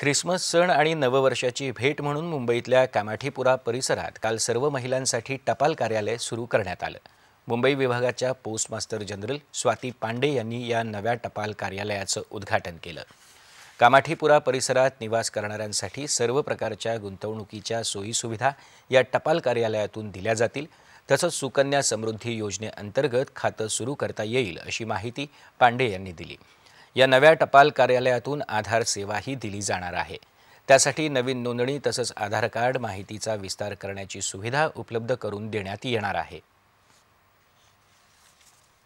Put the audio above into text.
Christmas सण आणि नववर्षाची भेट म्हणून मुंबईतल्या कामाठीपुरा परिसरात काल सर्व महिलांसाठी टपाल कार्यालय सुरू करण्यात आलं मुंबई विभागाच्या पोस्टमास्टर जनरल स्वाती पांडे यांनी या नव्या टपाल कार्यालयाचं उद्घाटन केलं कामाठीपुरा परिसरात निवास करणाऱ्यांसाठी सर्व प्रकारच्या गुंतवणुकीच्या सोयीसुविधा या टपाल कार्यालयातून दिल्या जातील तसंच सुकन्या समृद्धी योजनेअंतर्गत खातं सुरू करता येईल अशी माहिती पांडे यांनी दिली या नव्या टपाल कार्यालयातून आधार सेवाही दिली जाणार आहे त्यासाठी नवीन नोंदणी तसंच आधार कार्ड माहितीचा विस्तार करण्याची सुविधा उपलब्ध करून देण्यात येणार आहे